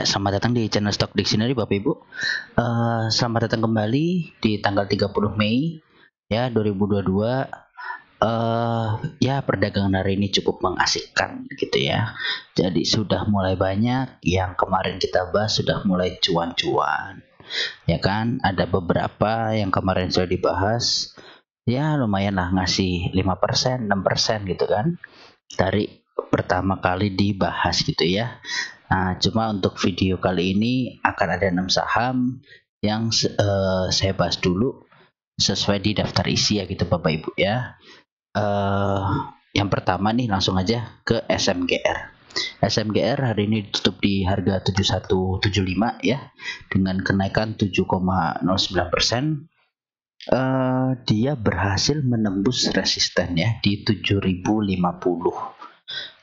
Ya, selamat datang di channel Stock Dictionary Bapak Ibu. Uh, selamat datang kembali di tanggal 30 Mei ya 2022. Uh, eh, ya perdagangan hari ini cukup mengasihkan gitu ya. Jadi sudah mulai banyak yang kemarin kita bahas sudah mulai cuan-cuan. Ya kan, ada beberapa yang kemarin sudah dibahas. Ya lumayan lah ngasih 5%, 6% gitu kan. Dari pertama kali dibahas gitu ya. Nah, cuma untuk video kali ini akan ada enam saham yang uh, saya bahas dulu sesuai di daftar isi ya gitu Bapak Ibu ya. Uh, yang pertama nih langsung aja ke SMGR. SMGR hari ini ditutup di harga 7175 ya dengan kenaikan 7,09 Uh, eh, dia berhasil menembus resisten ya di 7050. Oke,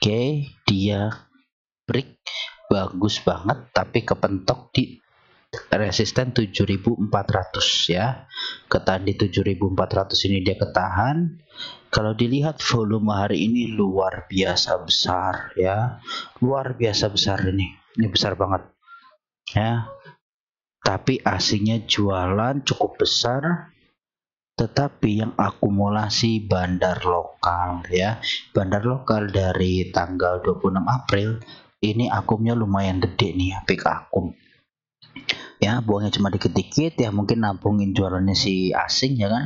okay, dia break bagus banget tapi kepentok di resisten 7400 ya ketahan di 7400 ini dia ketahan kalau dilihat volume hari ini luar biasa besar ya luar biasa besar ini ini besar banget ya tapi aslinya jualan cukup besar tetapi yang akumulasi bandar lokal ya bandar lokal dari tanggal 26 April ini akumnya lumayan gede nih ya pick akum ya buangnya cuma dikit-dikit ya mungkin nampungin jualannya si asing ya kan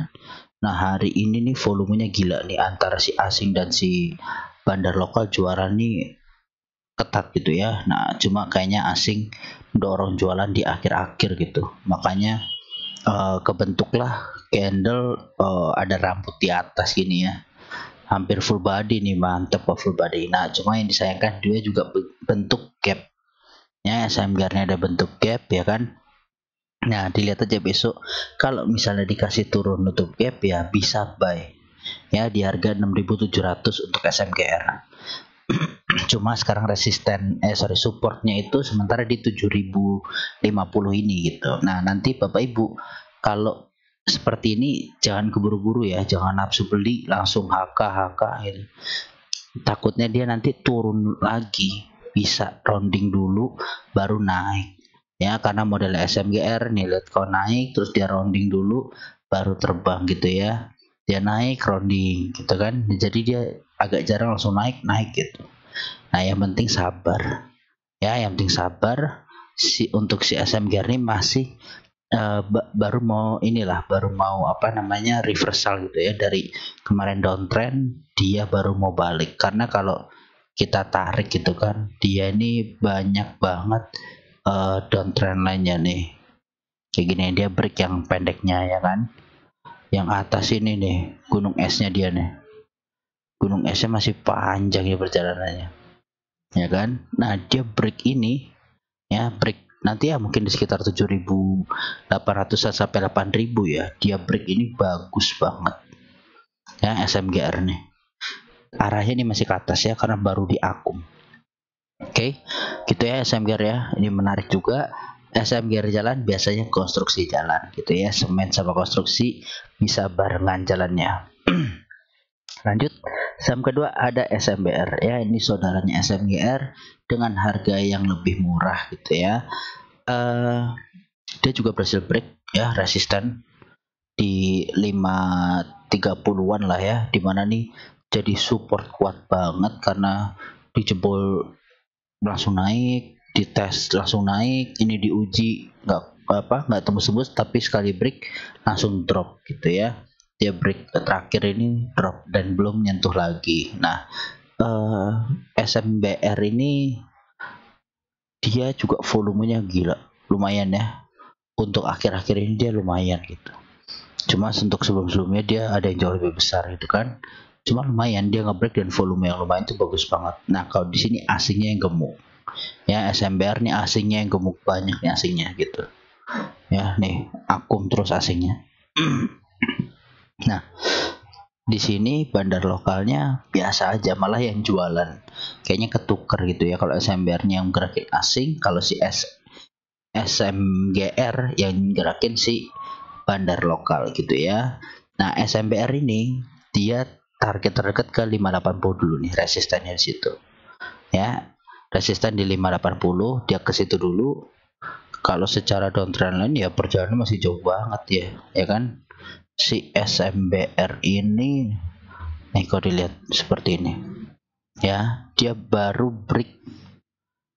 nah hari ini nih volumenya gila nih antara si asing dan si bandar lokal juara nih ketat gitu ya nah cuma kayaknya asing dorong jualan di akhir-akhir gitu makanya uh, kebentuklah candle uh, ada rambut di atas gini ya hampir full body nih mantep full body nah cuma yang disayangkan dia juga bentuk gap ya SM nya ada bentuk gap ya kan nah dilihat aja besok kalau misalnya dikasih turun nutup gap ya bisa buy ya di harga 6700 untuk SMGR cuma sekarang resisten eh sorry supportnya itu sementara di 7050 ini gitu nah nanti bapak ibu kalau seperti ini jangan keburu-buru ya jangan nafsu beli langsung HK HK gitu. takutnya dia nanti turun lagi bisa rounding dulu baru naik ya karena model SMGR nih lihat kau naik terus dia rounding dulu baru terbang gitu ya dia naik rounding gitu kan jadi dia agak jarang langsung naik naik gitu nah yang penting sabar ya yang penting sabar si untuk si SMGR ini masih Eh, baru mau inilah baru mau apa namanya reversal gitu ya dari kemarin downtrend dia baru mau balik karena kalau kita tarik gitu kan dia ini banyak banget uh, downtrend lainnya nih kayak gini dia break yang pendeknya ya kan yang atas ini nih gunung esnya dia nih gunung esnya masih panjang ya perjalanannya ya kan nah dia break ini ya break nanti ya mungkin di sekitar 7.800an sampai 8.000 ya dia break ini bagus banget ya SMGR nih arahnya ini masih ke atas ya karena baru di akum oke okay. gitu ya SMGR ya ini menarik juga SMGR jalan biasanya konstruksi jalan gitu ya semen sama konstruksi bisa barengan jalannya lanjut Saham kedua ada SMBR ya, ini saudaranya SMGR dengan harga yang lebih murah gitu ya. Uh, dia juga berhasil break ya resisten di 530-an lah ya, dimana nih jadi support kuat banget karena dijebol langsung naik, dites langsung naik, ini diuji nggak apa nggak tembus-tembus tapi sekali break langsung drop gitu ya dia break terakhir ini drop dan belum nyentuh lagi. Nah, uh, eh, SMBR ini dia juga volumenya gila, lumayan ya. Untuk akhir-akhir ini dia lumayan gitu. Cuma untuk sebelum-sebelumnya dia ada yang jauh lebih besar gitu kan. Cuma lumayan dia ngebreak dan volume yang lumayan itu bagus banget. Nah, kalau di sini asingnya yang gemuk. Ya, SMBR nih asingnya yang gemuk banyak nih asingnya gitu. Ya, nih akum terus asingnya. Nah, di sini bandar lokalnya biasa aja malah yang jualan. Kayaknya ketuker gitu ya kalau SMBR-nya yang gerakin asing, kalau si S SMGR yang gerakin si bandar lokal gitu ya. Nah, SMBR ini dia target terdekat ke 580 dulu nih resistennya di situ. Ya, resisten di 580 dia ke situ dulu. Kalau secara downtrend lain ya perjalanan masih jauh banget ya, ya kan? si SMBR ini nih kau dilihat seperti ini ya dia baru break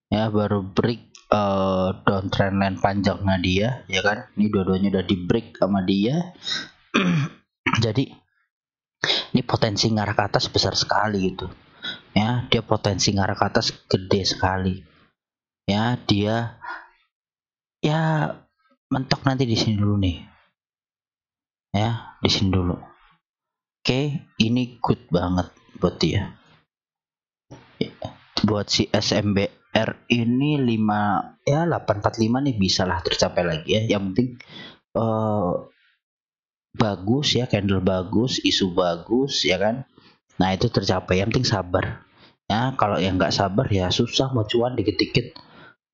ya baru break uh, eh, downtrend line panjangnya dia ya kan ini dua-duanya udah di break sama dia jadi ini potensi ngarah ke atas besar sekali gitu ya dia potensi ngarah ke atas gede sekali ya dia ya mentok nanti di sini dulu nih ya di sini dulu oke ini good banget buat dia ya, buat si SMBR ini 5 ya 845 nih bisa lah tercapai lagi ya yang penting uh, bagus ya candle bagus isu bagus ya kan nah itu tercapai yang penting sabar ya kalau yang nggak sabar ya susah mau cuan dikit-dikit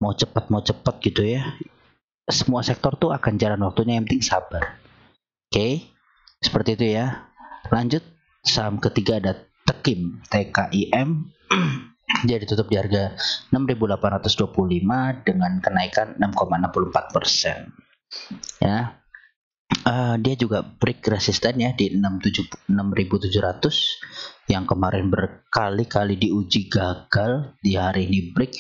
mau cepat mau cepat gitu ya semua sektor tuh akan jalan waktunya yang penting sabar okay. seperti itu ya lanjut saham ketiga ada Tekim TKIM dia ditutup di harga 6.825 dengan kenaikan 6,64% ya uh, dia juga break resisten ya di 6700 yang kemarin berkali-kali diuji gagal di hari ini break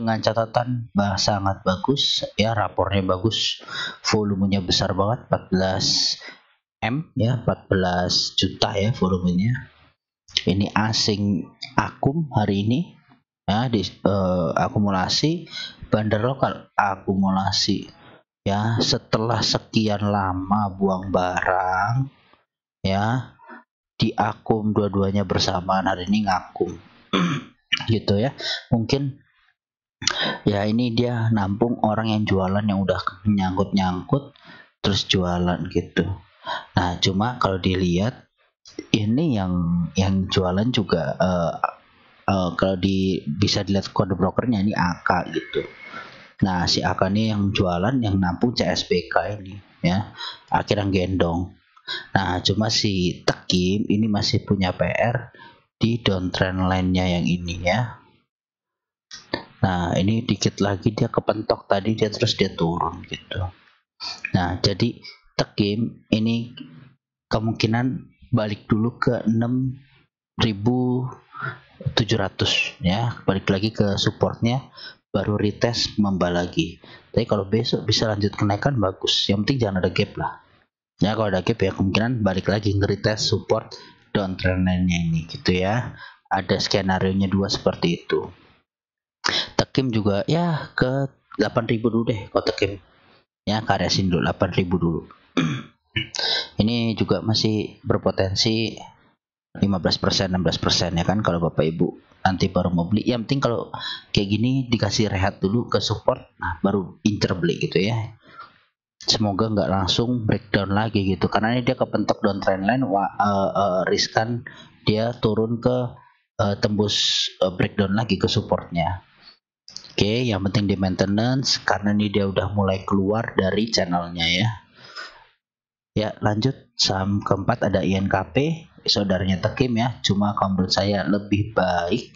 dengan catatan bah, sangat bagus ya rapornya bagus volumenya besar banget 14 M ya 14 juta ya volumenya ini asing akum hari ini ya di uh, akumulasi bandar lokal akumulasi ya setelah sekian lama buang barang ya di akum dua-duanya bersamaan hari ini ngakum gitu ya mungkin ya ini dia nampung orang yang jualan yang udah nyangkut-nyangkut terus jualan gitu nah cuma kalau dilihat ini yang yang jualan juga uh, uh, kalau di bisa dilihat kode brokernya ini AK gitu nah si AK ini yang jualan yang nampung CSBK ini ya akhirnya gendong nah cuma si Tekim ini masih punya PR di downtrend lainnya yang ini ya Nah, ini dikit lagi dia kepentok tadi dia terus dia turun gitu. Nah, jadi tekim ini kemungkinan balik dulu ke 6700 ya, balik lagi ke supportnya baru retest membal lagi. Tapi kalau besok bisa lanjut kenaikan bagus. Yang penting jangan ada gap lah. Ya kalau ada gap ya kemungkinan balik lagi ngeretest support downtrend ini gitu ya. Ada skenario nya dua seperti itu. Tekim juga ya ke 8000 dulu deh kau Tekim ya karya sindu 8000 dulu ini juga masih berpotensi 15% 16% ya kan kalau Bapak Ibu nanti baru mau beli yang penting kalau kayak gini dikasih rehat dulu ke support nah baru incer beli gitu ya semoga nggak langsung breakdown lagi gitu karena ini dia kepentok downtrend line uh, uh, riskan dia turun ke uh, tembus uh, breakdown lagi ke supportnya Oke, yang penting di maintenance karena ini dia udah mulai keluar dari channelnya ya. Ya, lanjut saham keempat ada INKP, saudaranya Tekim ya. Cuma kalau menurut saya lebih baik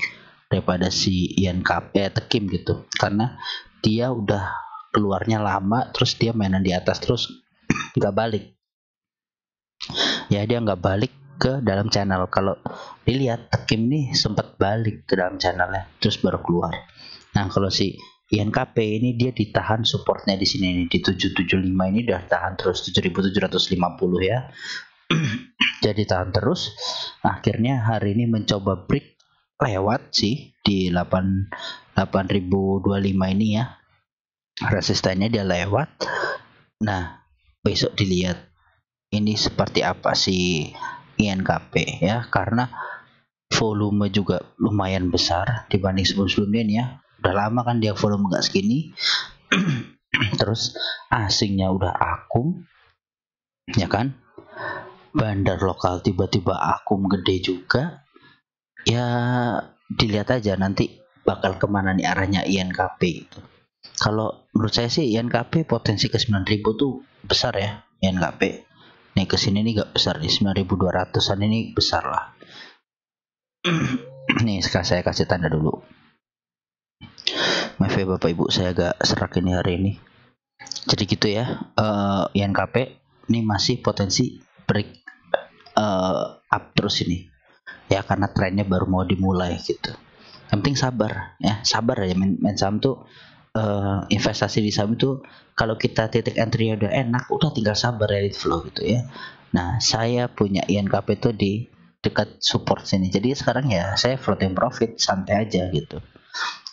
daripada si INKP eh, Tekim gitu. Karena dia udah keluarnya lama terus dia mainan di atas terus nggak balik. Ya, dia nggak balik ke dalam channel. Kalau dilihat Tekim nih sempat balik ke dalam channelnya terus baru keluar. Nah, kalau si INKP ini dia ditahan supportnya di sini nih di 775 ini udah tahan terus 7750 ya. Jadi tahan terus. akhirnya hari ini mencoba break lewat sih di 8 8025 ini ya. Resistennya dia lewat. Nah, besok dilihat ini seperti apa sih INKP ya karena volume juga lumayan besar dibanding sebelum-sebelumnya ya udah lama kan dia volume nggak segini terus asingnya udah akum ya kan bandar lokal tiba-tiba akum gede juga ya dilihat aja nanti bakal kemana nih arahnya INKP itu kalau menurut saya sih INKP potensi ke 9000 tuh besar ya INKP nih ke sini nih gak besar nih 9200an ini besar lah nih sekarang saya kasih tanda dulu maaf ya bapak ibu saya agak serak ini hari ini jadi gitu ya uh, eh, INKP ini masih potensi break uh, up terus ini ya karena trennya baru mau dimulai gitu yang penting sabar ya sabar ya main, main saham tuh uh, investasi di saham itu kalau kita titik entry udah enak udah tinggal sabar ya flow gitu ya nah saya punya INKP itu di dekat support sini jadi sekarang ya saya floating profit santai aja gitu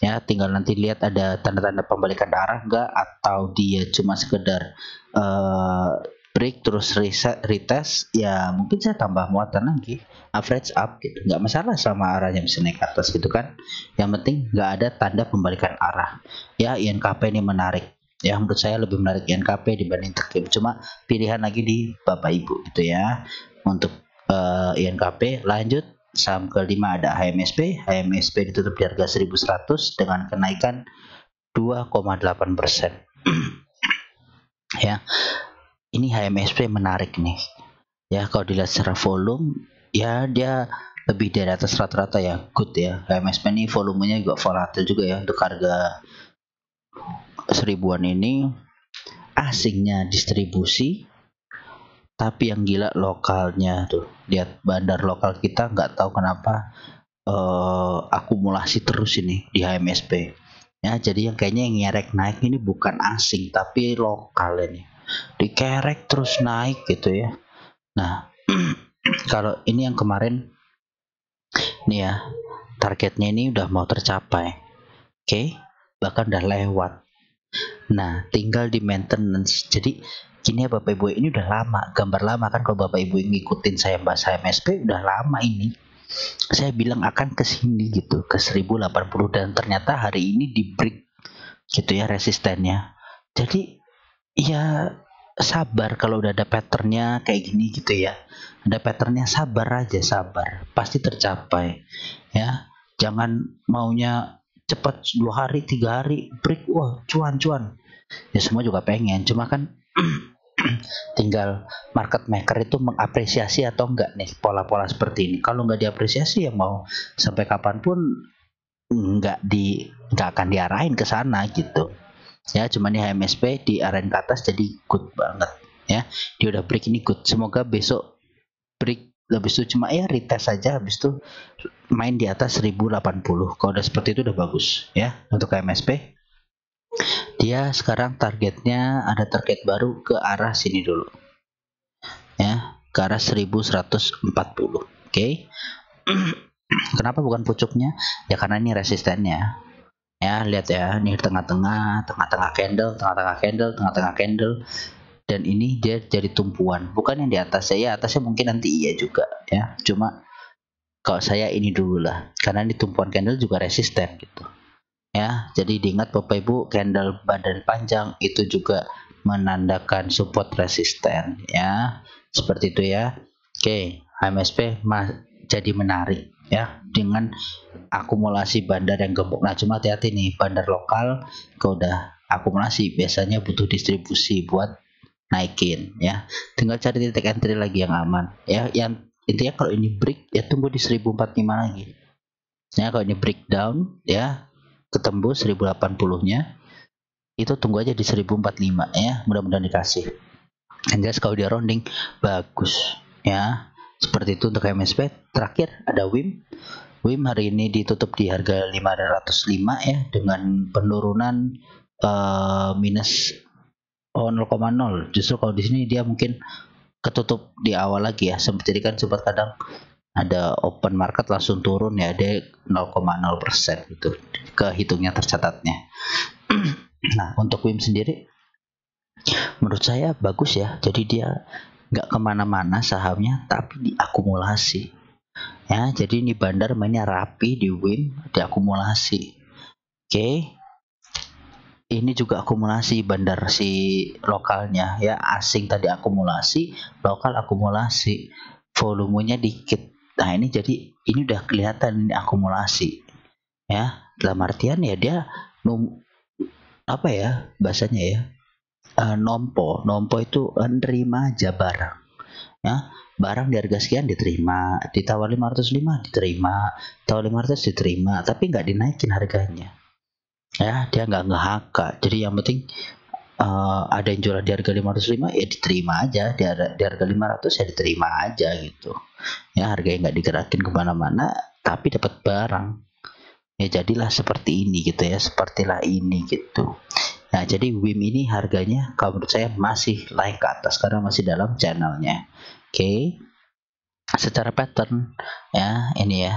ya tinggal nanti lihat ada tanda-tanda pembalikan arah enggak atau dia cuma sekedar uh, break terus reset retest ya mungkin saya tambah muatan lagi average up gitu nggak masalah sama arahnya bisa naik atas gitu kan yang penting enggak ada tanda pembalikan arah ya INKP ini menarik ya menurut saya lebih menarik INKP dibanding tekim cuma pilihan lagi di bapak ibu gitu ya untuk uh, eh, INKP lanjut Saham kelima ada HMSP. HMSP ditutup di harga 1100 dengan kenaikan 2,8 persen. ya, ini HMSP menarik nih. Ya, kalau dilihat secara volume, ya dia lebih dari atas rata-rata ya, good ya. HMSP ini volumenya juga volatil juga ya untuk harga seribuan ini asingnya distribusi tapi yang gila lokalnya tuh lihat bandar lokal kita nggak tahu kenapa uh, akumulasi terus ini di HMSP ya jadi yang kayaknya yang nyerek naik ini bukan asing tapi lokal ini dikerek terus naik gitu ya nah kalau ini yang kemarin nih ya targetnya ini udah mau tercapai oke okay? bahkan udah lewat nah tinggal di maintenance jadi Gini ya Bapak Ibu ini udah lama, gambar lama kan kalau Bapak Ibu ngikutin saya Mbak saya MSP udah lama ini. Saya bilang akan ke sini gitu, ke 1080 dan ternyata hari ini di break gitu ya resistennya. Jadi ya sabar kalau udah ada patternnya kayak gini gitu ya ada patternnya sabar aja sabar pasti tercapai ya jangan maunya cepat dua hari tiga hari break wah cuan cuan ya semua juga pengen cuma kan tinggal market maker itu mengapresiasi atau enggak nih pola-pola seperti ini kalau enggak diapresiasi ya mau sampai kapanpun enggak di enggak akan diarahin ke sana gitu ya cuman di HMSP diarahin ke atas jadi good banget ya dia udah break ini good semoga besok break habis itu cuma ya retest saja habis itu main di atas 1080 kalau udah seperti itu udah bagus ya untuk MSP dia sekarang targetnya ada target baru ke arah sini dulu ya ke arah 1140 oke okay. kenapa bukan pucuknya ya karena ini resistennya ya lihat ya ini tengah-tengah tengah-tengah candle tengah-tengah candle tengah-tengah candle dan ini dia jadi tumpuan bukan yang di atasnya ya atasnya mungkin nanti iya juga ya cuma kalau saya ini dulu lah karena ini tumpuan candle juga resisten gitu ya jadi diingat bapak ibu candle badan panjang itu juga menandakan support resisten ya seperti itu ya oke HMSP jadi menarik ya dengan akumulasi bandar yang gemuk nah cuma hati-hati nih bandar lokal kalau udah akumulasi biasanya butuh distribusi buat naikin ya tinggal cari titik entry lagi yang aman ya yang intinya kalau ini break ya tunggu di 1045 lagi ya kalau ini breakdown ya ketembus 1080-nya itu tunggu aja di 1045 ya mudah-mudahan dikasih dan jelas kalau dia rounding bagus ya seperti itu untuk MSP terakhir ada WIM WIM hari ini ditutup di harga 505 ya dengan penurunan uh, minus 0,0 justru kalau di sini dia mungkin ketutup di awal lagi ya jadi kan sempat kadang ada open market langsung turun ya ada 0,0% persen gitu kehitungnya tercatatnya nah untuk WIM sendiri menurut saya bagus ya jadi dia nggak kemana-mana sahamnya tapi diakumulasi ya jadi ini bandar mainnya rapi di WIM diakumulasi oke ini juga akumulasi bandar si lokalnya ya asing tadi akumulasi lokal akumulasi volumenya dikit Nah ini jadi ini udah kelihatan ini akumulasi ya dalam artian ya dia num, apa ya bahasanya ya uh, nompo nompo itu menerima aja barang ya barang di harga sekian diterima ditawar 505 diterima tawar 500 diterima tapi nggak dinaikin harganya ya dia nggak ngehakak jadi yang penting uh, ada yang jual di harga 505 ya diterima aja di, di harga 500 ya diterima aja gitu ya harga yang nggak digerakin kemana-mana tapi dapat barang ya jadilah seperti ini gitu ya sepertilah ini gitu nah jadi WIM ini harganya kalau menurut saya masih naik ke atas karena masih dalam channelnya oke okay. secara pattern ya ini ya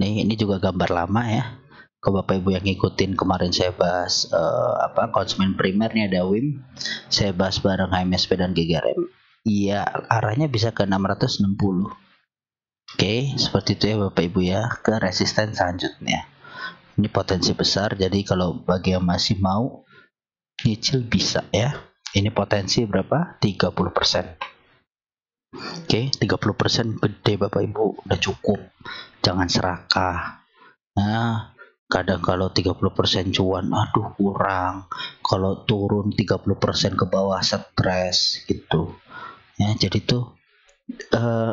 nih ini juga gambar lama ya ke Bapak Ibu yang ngikutin kemarin saya bahas uh, apa konsumen primernya ada WIM saya bahas bareng HMSP dan GGRM iya arahnya bisa ke 660 oke okay, seperti itu ya Bapak Ibu ya ke resisten selanjutnya ini potensi besar jadi kalau bagi yang masih mau nyicil bisa ya ini potensi berapa 30% oke okay, 30% gede Bapak Ibu udah cukup jangan serakah nah kadang kalau 30% cuan aduh kurang kalau turun 30% ke bawah stres gitu ya jadi tuh uh,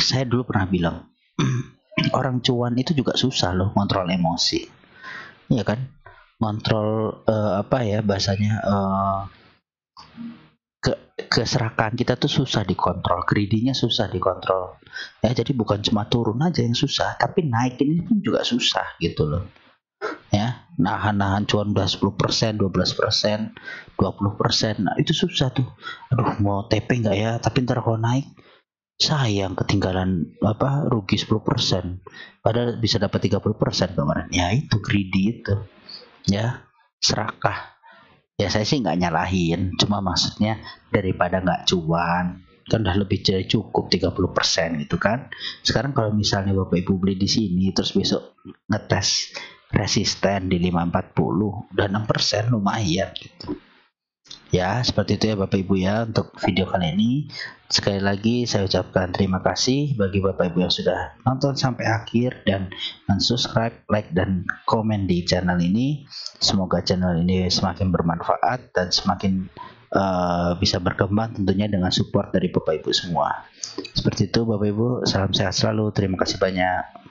saya dulu pernah bilang orang cuan itu juga susah loh kontrol emosi ya kan kontrol uh, eh, apa ya bahasanya uh, keserakan kita tuh susah dikontrol, kreditnya susah dikontrol. Ya, jadi bukan cuma turun aja yang susah, tapi naik ini pun juga susah gitu loh. Ya, nahan-nahan cuma udah 10%, 12%, persen 20%, nah itu susah tuh. Aduh, mau TP nggak ya? Tapi ntar kalau naik sayang ketinggalan apa rugi 10% persen padahal bisa dapat 30% kemarin ya itu kredit itu ya serakah ya saya sih nggak nyalahin cuma maksudnya daripada nggak cuan kan udah lebih dari cukup 30% gitu kan sekarang kalau misalnya bapak ibu beli di sini terus besok ngetes resisten di 540 udah 6% lumayan gitu Ya, seperti itu ya Bapak Ibu ya untuk video kali ini. Sekali lagi saya ucapkan terima kasih bagi Bapak Ibu yang sudah nonton sampai akhir dan mensubscribe, like, dan komen di channel ini. Semoga channel ini semakin bermanfaat dan semakin uh, bisa berkembang tentunya dengan support dari Bapak Ibu semua. Seperti itu Bapak Ibu, salam sehat selalu. Terima kasih banyak.